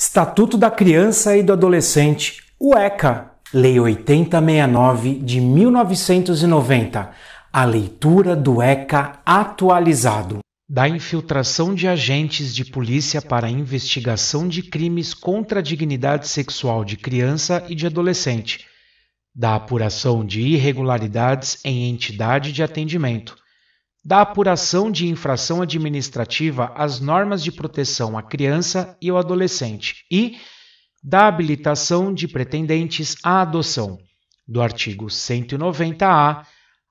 Estatuto da Criança e do Adolescente, o ECA, Lei 8069 de 1990, a leitura do ECA atualizado. Da infiltração de agentes de polícia para investigação de crimes contra a dignidade sexual de criança e de adolescente, da apuração de irregularidades em entidade de atendimento da apuração de infração administrativa às normas de proteção à criança e ao adolescente e da habilitação de pretendentes à adoção, do artigo 190-A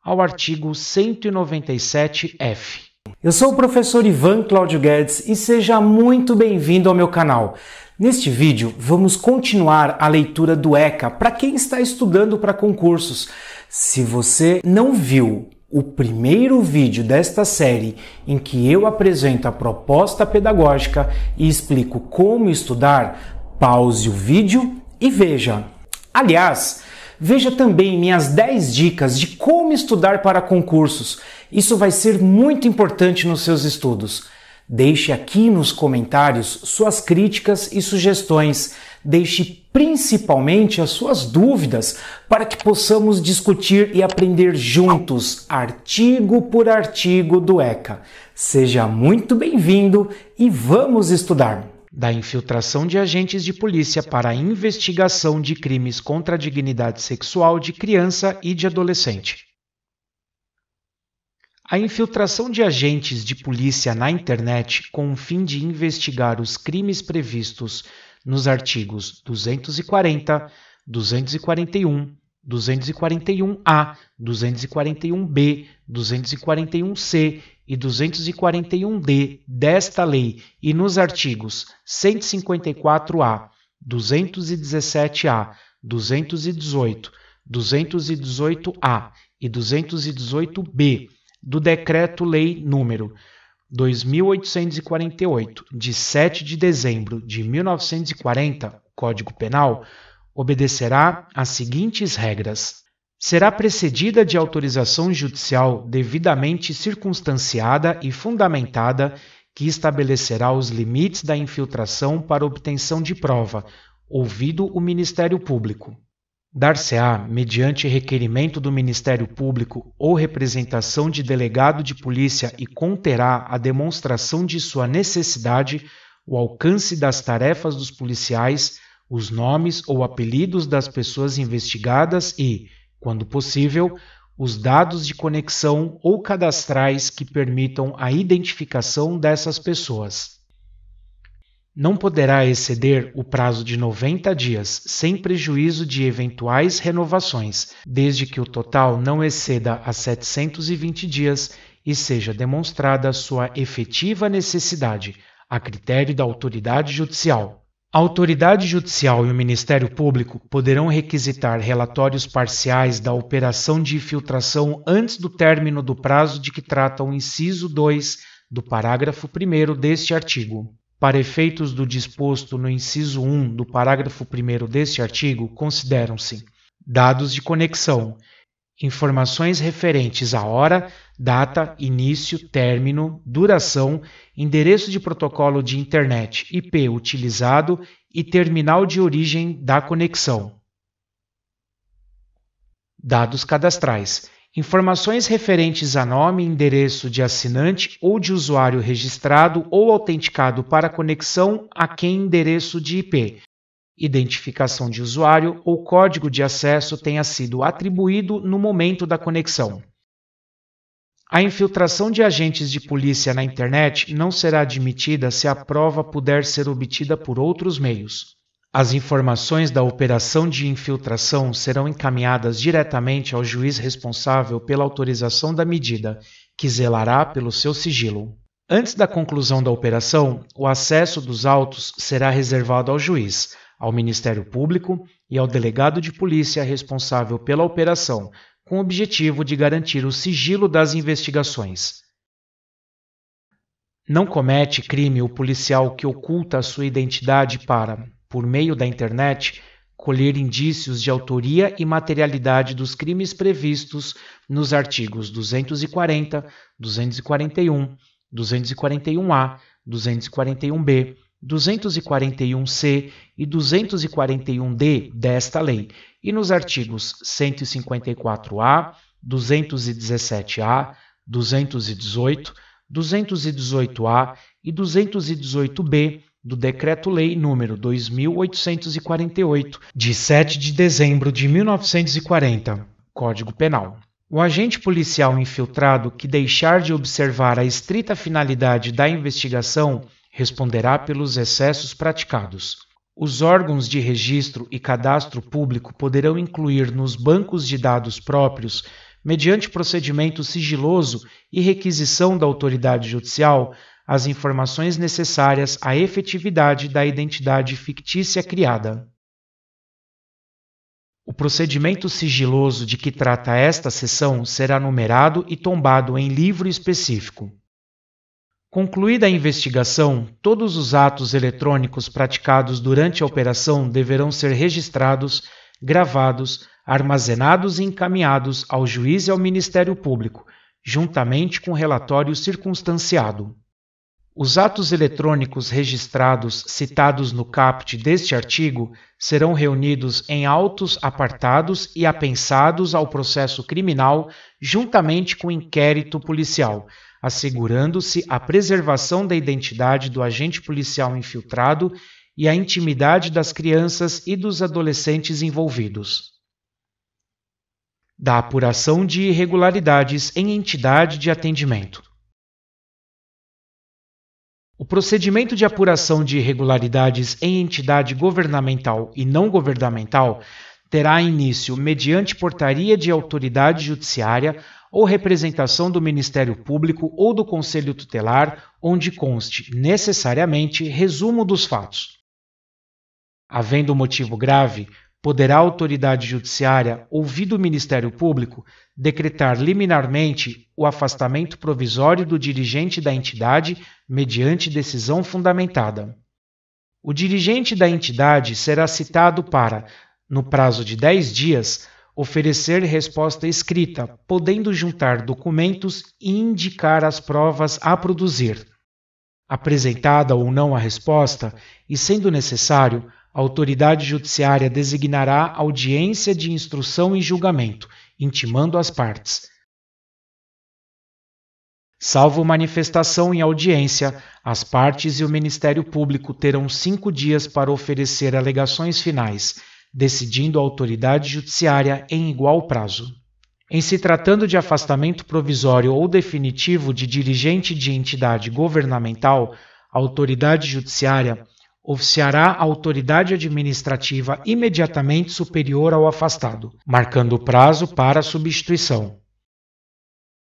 ao artigo 197-F. Eu sou o professor Ivan Cláudio Guedes e seja muito bem-vindo ao meu canal. Neste vídeo, vamos continuar a leitura do ECA para quem está estudando para concursos. Se você não viu o primeiro vídeo desta série em que eu apresento a proposta pedagógica e explico como estudar, pause o vídeo e veja. Aliás, veja também minhas 10 dicas de como estudar para concursos. Isso vai ser muito importante nos seus estudos. Deixe aqui nos comentários suas críticas e sugestões. Deixe principalmente as suas dúvidas, para que possamos discutir e aprender juntos, artigo por artigo do ECA. Seja muito bem-vindo e vamos estudar! Da infiltração de agentes de polícia para a investigação de crimes contra a dignidade sexual de criança e de adolescente. A infiltração de agentes de polícia na internet com o fim de investigar os crimes previstos nos artigos 240, 241, 241A, 241B, 241C e 241D desta lei e nos artigos 154A, 217A, 218, 218A e 218B do Decreto-Lei número 2848, de 7 de dezembro de 1940, Código Penal, obedecerá às seguintes regras: será precedida de autorização judicial devidamente circunstanciada e fundamentada que estabelecerá os limites da infiltração para obtenção de prova, ouvido o Ministério Público dar-se-á, mediante requerimento do Ministério Público ou representação de delegado de polícia e conterá a demonstração de sua necessidade, o alcance das tarefas dos policiais, os nomes ou apelidos das pessoas investigadas e, quando possível, os dados de conexão ou cadastrais que permitam a identificação dessas pessoas não poderá exceder o prazo de 90 dias, sem prejuízo de eventuais renovações, desde que o total não exceda a 720 dias e seja demonstrada sua efetiva necessidade, a critério da autoridade judicial. A autoridade judicial e o Ministério Público poderão requisitar relatórios parciais da operação de infiltração antes do término do prazo de que trata o inciso 2 do parágrafo 1 deste artigo. Para efeitos do disposto no inciso 1 do parágrafo 1 deste artigo, consideram-se dados de conexão, informações referentes à hora, data, início, término, duração, endereço de protocolo de internet IP utilizado e terminal de origem da conexão. Dados cadastrais Informações referentes a nome e endereço de assinante ou de usuário registrado ou autenticado para conexão a quem endereço de IP, identificação de usuário ou código de acesso tenha sido atribuído no momento da conexão. A infiltração de agentes de polícia na internet não será admitida se a prova puder ser obtida por outros meios, as informações da operação de infiltração serão encaminhadas diretamente ao juiz responsável pela autorização da medida, que zelará pelo seu sigilo. Antes da conclusão da operação, o acesso dos autos será reservado ao juiz, ao Ministério Público e ao delegado de polícia responsável pela operação, com o objetivo de garantir o sigilo das investigações. Não comete crime o policial que oculta a sua identidade para por meio da internet, colher indícios de autoria e materialidade dos crimes previstos nos artigos 240, 241, 241A, 241B, 241C e 241D desta lei, e nos artigos 154A, 217A, 218, 218A e 218B do Decreto-Lei número 2848, de 7 de dezembro de 1940, Código Penal. O agente policial infiltrado que deixar de observar a estrita finalidade da investigação responderá pelos excessos praticados. Os órgãos de registro e cadastro público poderão incluir nos bancos de dados próprios, mediante procedimento sigiloso e requisição da autoridade judicial, as informações necessárias à efetividade da identidade fictícia criada. O procedimento sigiloso de que trata esta sessão será numerado e tombado em livro específico. Concluída a investigação, todos os atos eletrônicos praticados durante a operação deverão ser registrados, gravados, armazenados e encaminhados ao juiz e ao Ministério Público, juntamente com relatório circunstanciado. Os atos eletrônicos registrados citados no caput deste artigo serão reunidos em autos apartados e apensados ao processo criminal juntamente com o inquérito policial, assegurando-se a preservação da identidade do agente policial infiltrado e a intimidade das crianças e dos adolescentes envolvidos da apuração de irregularidades em entidade de atendimento. O procedimento de apuração de irregularidades em entidade governamental e não governamental terá início mediante portaria de autoridade judiciária ou representação do Ministério Público ou do Conselho Tutelar, onde conste necessariamente resumo dos fatos. Havendo motivo grave, poderá a autoridade judiciária, ouvido o Ministério Público, decretar liminarmente o afastamento provisório do dirigente da entidade mediante decisão fundamentada. O dirigente da entidade será citado para, no prazo de 10 dias, oferecer resposta escrita, podendo juntar documentos e indicar as provas a produzir. Apresentada ou não a resposta, e sendo necessário, a autoridade judiciária designará audiência de instrução e julgamento, intimando as partes. Salvo manifestação em audiência, as partes e o Ministério Público terão cinco dias para oferecer alegações finais, decidindo a autoridade judiciária em igual prazo. Em se tratando de afastamento provisório ou definitivo de dirigente de entidade governamental, a autoridade judiciária oficiará a autoridade administrativa imediatamente superior ao afastado, marcando o prazo para substituição.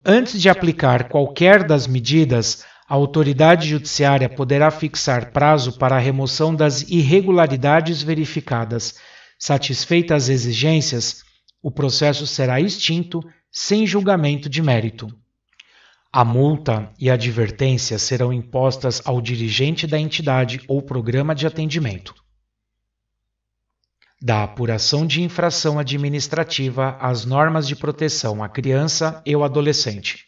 Antes de aplicar qualquer das medidas, a autoridade judiciária poderá fixar prazo para a remoção das irregularidades verificadas. Satisfeitas as exigências, o processo será extinto sem julgamento de mérito. A multa e a advertência serão impostas ao dirigente da entidade ou programa de atendimento. Da apuração de infração administrativa às normas de proteção à criança e ao adolescente.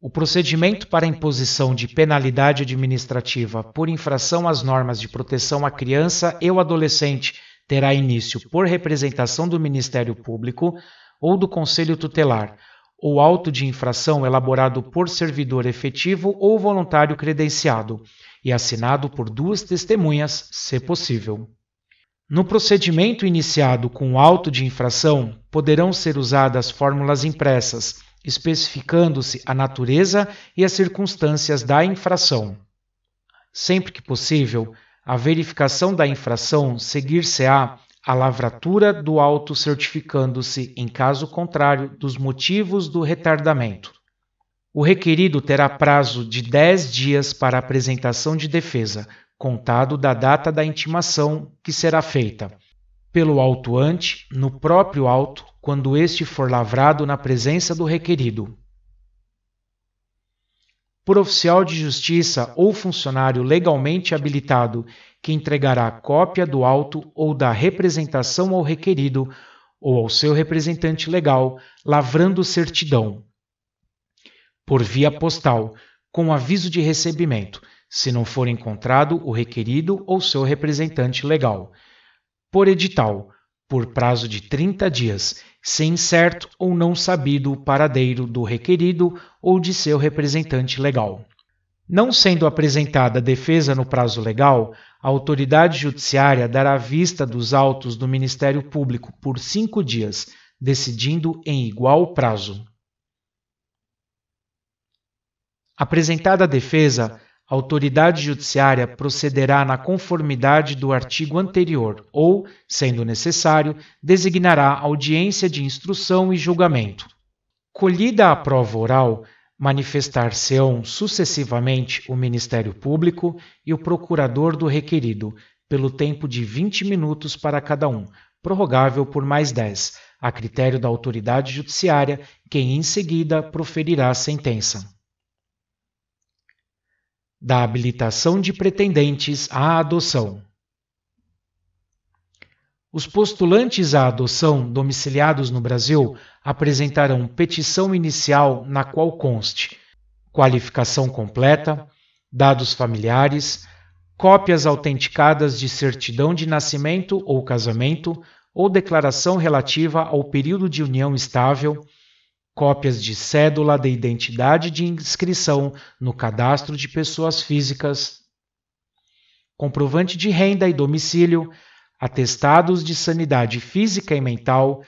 O procedimento para imposição de penalidade administrativa por infração às normas de proteção à criança e ao adolescente terá início por representação do Ministério Público ou do Conselho Tutelar ou auto de infração elaborado por servidor efetivo ou voluntário credenciado e assinado por duas testemunhas, se possível. No procedimento iniciado com o auto de infração, poderão ser usadas fórmulas impressas, especificando-se a natureza e as circunstâncias da infração. Sempre que possível, a verificação da infração seguir-se-á a lavratura do auto certificando-se, em caso contrário, dos motivos do retardamento. O requerido terá prazo de 10 dias para apresentação de defesa, contado da data da intimação que será feita pelo autuante no próprio auto, quando este for lavrado na presença do requerido por oficial de justiça ou funcionário legalmente habilitado que entregará cópia do auto ou da representação ao requerido ou ao seu representante legal, lavrando certidão. Por via postal, com aviso de recebimento, se não for encontrado o requerido ou seu representante legal. Por edital, por prazo de 30 dias, sem certo ou não sabido o paradeiro do requerido ou de seu representante legal. Não sendo apresentada a defesa no prazo legal, a autoridade judiciária dará vista dos autos do Ministério Público por cinco dias, decidindo em igual prazo. Apresentada a defesa, a autoridade judiciária procederá na conformidade do artigo anterior ou, sendo necessário, designará audiência de instrução e julgamento. Colhida a prova oral, manifestar-se-ão sucessivamente o Ministério Público e o procurador do requerido, pelo tempo de 20 minutos para cada um, prorrogável por mais 10, a critério da autoridade judiciária, quem em seguida proferirá a sentença da habilitação de pretendentes à adoção. Os postulantes à adoção domiciliados no Brasil apresentarão petição inicial na qual conste qualificação completa, dados familiares, cópias autenticadas de certidão de nascimento ou casamento ou declaração relativa ao período de união estável cópias de cédula de identidade de inscrição no cadastro de pessoas físicas, comprovante de renda e domicílio, atestados de sanidade física e mental,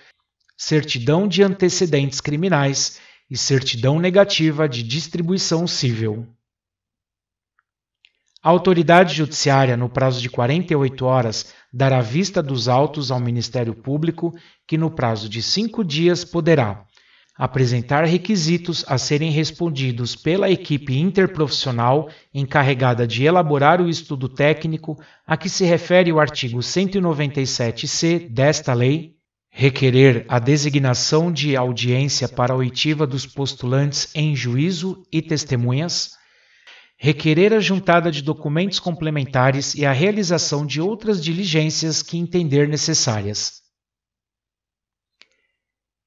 certidão de antecedentes criminais e certidão negativa de distribuição civil. A autoridade judiciária, no prazo de 48 horas, dará vista dos autos ao Ministério Público, que no prazo de cinco dias poderá apresentar requisitos a serem respondidos pela equipe interprofissional encarregada de elaborar o estudo técnico a que se refere o artigo 197-C desta lei, requerer a designação de audiência para a oitiva dos postulantes em juízo e testemunhas, requerer a juntada de documentos complementares e a realização de outras diligências que entender necessárias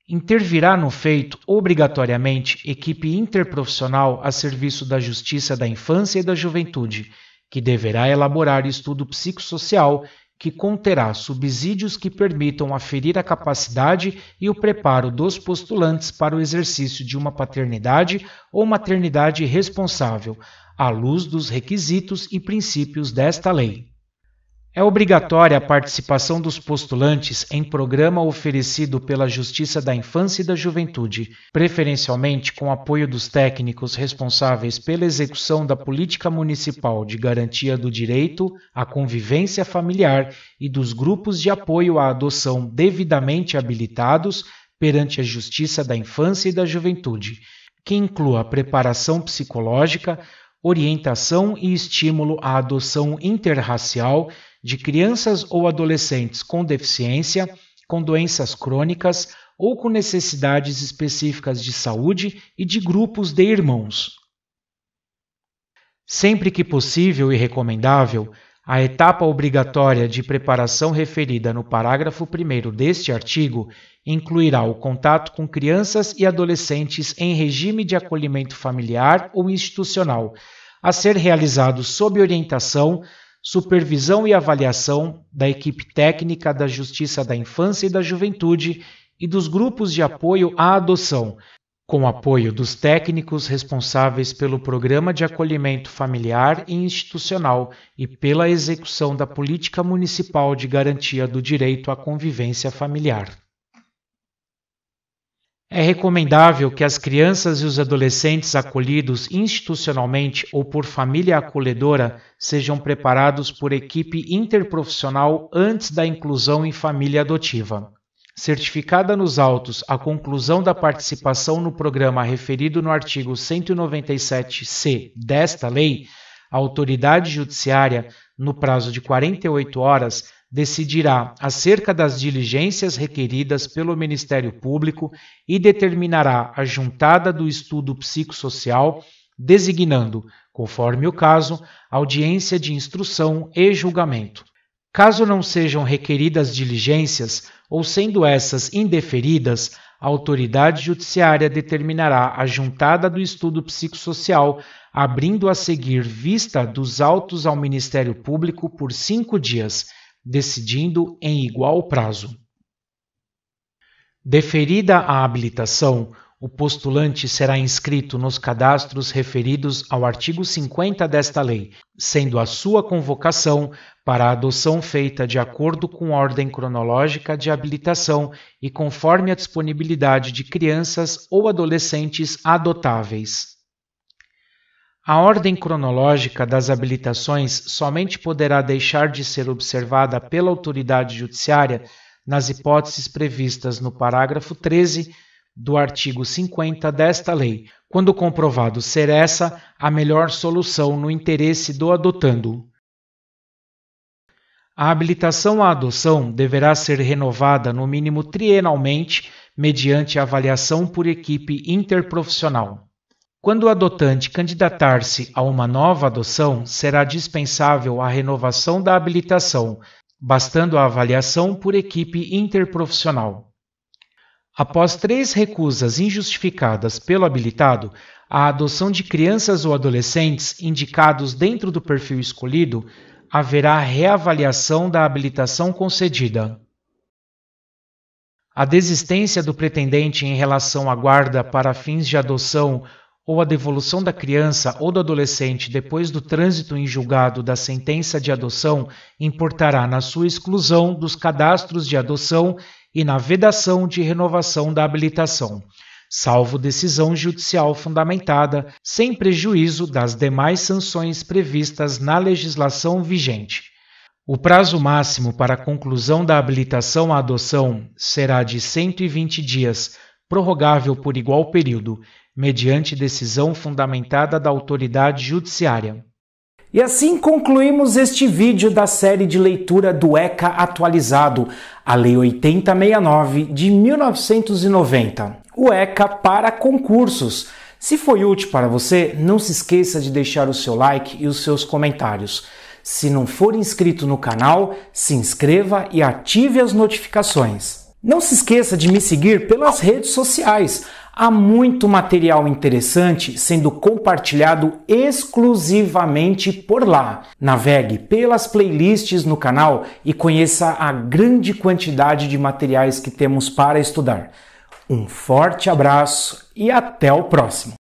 intervirá no feito obrigatoriamente equipe interprofissional a serviço da Justiça da Infância e da Juventude, que deverá elaborar estudo psicossocial que conterá subsídios que permitam aferir a capacidade e o preparo dos postulantes para o exercício de uma paternidade ou maternidade responsável, à luz dos requisitos e princípios desta lei. É obrigatória a participação dos postulantes em programa oferecido pela Justiça da Infância e da Juventude, preferencialmente com apoio dos técnicos responsáveis pela execução da política municipal de garantia do direito à convivência familiar e dos grupos de apoio à adoção devidamente habilitados perante a Justiça da Infância e da Juventude, que inclua preparação psicológica, orientação e estímulo à adoção interracial de crianças ou adolescentes com deficiência, com doenças crônicas ou com necessidades específicas de saúde e de grupos de irmãos. Sempre que possível e recomendável, a etapa obrigatória de preparação referida no parágrafo 1 deste artigo incluirá o contato com crianças e adolescentes em regime de acolhimento familiar ou institucional, a ser realizado sob orientação supervisão e avaliação da equipe técnica da Justiça da Infância e da Juventude e dos grupos de apoio à adoção, com apoio dos técnicos responsáveis pelo Programa de Acolhimento Familiar e Institucional e pela execução da Política Municipal de Garantia do Direito à Convivência Familiar. É recomendável que as crianças e os adolescentes acolhidos institucionalmente ou por família acolhedora sejam preparados por equipe interprofissional antes da inclusão em família adotiva. Certificada nos autos a conclusão da participação no programa referido no artigo 197-C desta lei, a autoridade judiciária, no prazo de 48 horas, decidirá acerca das diligências requeridas pelo Ministério Público e determinará a juntada do estudo psicossocial, designando, conforme o caso, audiência de instrução e julgamento. Caso não sejam requeridas diligências, ou sendo essas indeferidas, a autoridade judiciária determinará a juntada do estudo psicossocial, abrindo a seguir vista dos autos ao Ministério Público por cinco dias, decidindo em igual prazo. Deferida a habilitação, o postulante será inscrito nos cadastros referidos ao artigo 50 desta lei, sendo a sua convocação para a adoção feita de acordo com a ordem cronológica de habilitação e conforme a disponibilidade de crianças ou adolescentes adotáveis. A ordem cronológica das habilitações somente poderá deixar de ser observada pela autoridade judiciária nas hipóteses previstas no parágrafo 13 do artigo 50 desta lei, quando comprovado ser essa a melhor solução no interesse do adotando. A habilitação à adoção deverá ser renovada no mínimo trienalmente mediante avaliação por equipe interprofissional. Quando o adotante candidatar-se a uma nova adoção, será dispensável a renovação da habilitação, bastando a avaliação por equipe interprofissional. Após três recusas injustificadas pelo habilitado, a adoção de crianças ou adolescentes indicados dentro do perfil escolhido haverá reavaliação da habilitação concedida. A desistência do pretendente em relação à guarda para fins de adoção ou a devolução da criança ou do adolescente depois do trânsito em julgado da sentença de adoção importará na sua exclusão dos cadastros de adoção e na vedação de renovação da habilitação, salvo decisão judicial fundamentada, sem prejuízo das demais sanções previstas na legislação vigente. O prazo máximo para a conclusão da habilitação à adoção será de 120 dias, prorrogável por igual período, mediante decisão fundamentada da autoridade judiciária. E assim concluímos este vídeo da série de leitura do ECA atualizado, a Lei 8069 de 1990, o ECA para concursos. Se foi útil para você, não se esqueça de deixar o seu like e os seus comentários. Se não for inscrito no canal, se inscreva e ative as notificações. Não se esqueça de me seguir pelas redes sociais Há muito material interessante sendo compartilhado exclusivamente por lá. Navegue pelas playlists no canal e conheça a grande quantidade de materiais que temos para estudar. Um forte abraço e até o próximo!